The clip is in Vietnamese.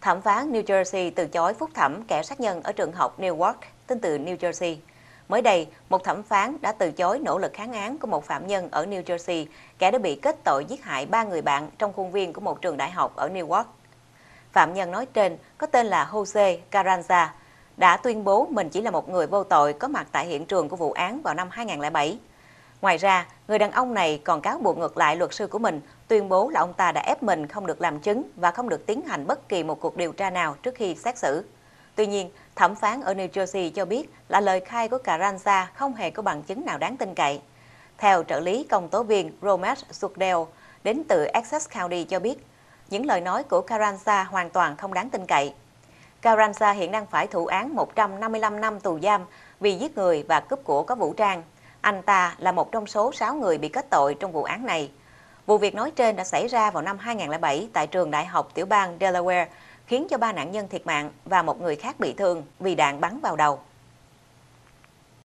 Thẩm phán New Jersey từ chối phúc thẩm kẻ sát nhân ở trường học Newark, tương từ New Jersey. Mới đây, một thẩm phán đã từ chối nỗ lực kháng án của một phạm nhân ở New Jersey, kẻ đã bị kết tội giết hại ba người bạn trong khuôn viên của một trường đại học ở Newark. Phạm nhân nói trên có tên là Jose Carranza, đã tuyên bố mình chỉ là một người vô tội có mặt tại hiện trường của vụ án vào năm 2007. Ngoài ra, người đàn ông này còn cáo buộc ngược lại luật sư của mình, tuyên bố là ông ta đã ép mình không được làm chứng và không được tiến hành bất kỳ một cuộc điều tra nào trước khi xét xử. Tuy nhiên, thẩm phán ở New Jersey cho biết là lời khai của Carranza không hề có bằng chứng nào đáng tin cậy. Theo trợ lý công tố viên Romet Sudel, đến từ Essex County cho biết, những lời nói của Carranza hoàn toàn không đáng tin cậy. Carranza hiện đang phải thụ án 155 năm tù giam vì giết người và cướp của có vũ trang anh ta là một trong số 6 người bị kết tội trong vụ án này. Vụ việc nói trên đã xảy ra vào năm 2007 tại trường đại học tiểu bang Delaware, khiến cho ba nạn nhân thiệt mạng và một người khác bị thương vì đạn bắn vào đầu.